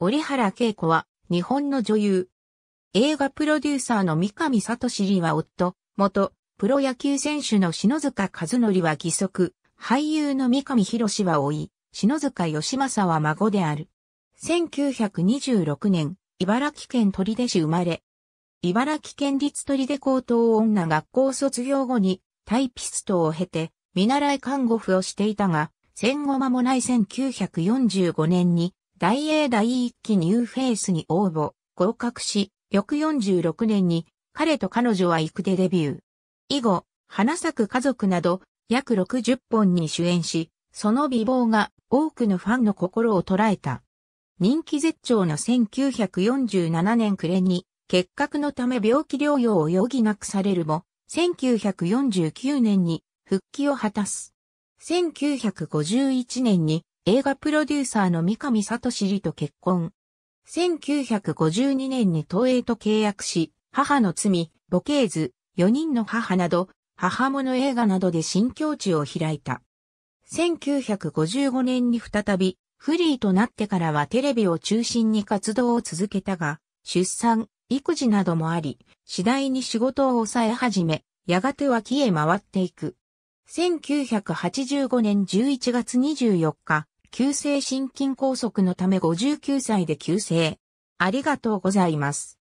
折原恵子は、日本の女優。映画プロデューサーの三上聡里は夫、元、プロ野球選手の篠塚和則は義足、俳優の三上博士はい、篠塚義正は孫である。1926年、茨城県取手市生まれ。茨城県立取手高等女学校卒業後に、タイピストを経て、見習い看護婦をしていたが、戦後間もない1945年に大英第一期ニューフェイスに応募、合格し、翌46年に彼と彼女は行くでデビュー。以後、花咲く家族など約60本に主演し、その美貌が多くのファンの心を捉えた。人気絶頂の1947年暮れに、結核のため病気療養を余儀なくされるも、1949年に復帰を果たす。1951年に映画プロデューサーの三上聡里と結婚。1952年に東映と契約し、母の罪、母系図、4人の母など、母物映画などで新境地を開いた。1955年に再び、フリーとなってからはテレビを中心に活動を続けたが、出産、育児などもあり、次第に仕事を抑え始め、やがて脇へ回っていく。1985年11月24日、急性心筋梗塞のため59歳で急性。ありがとうございます。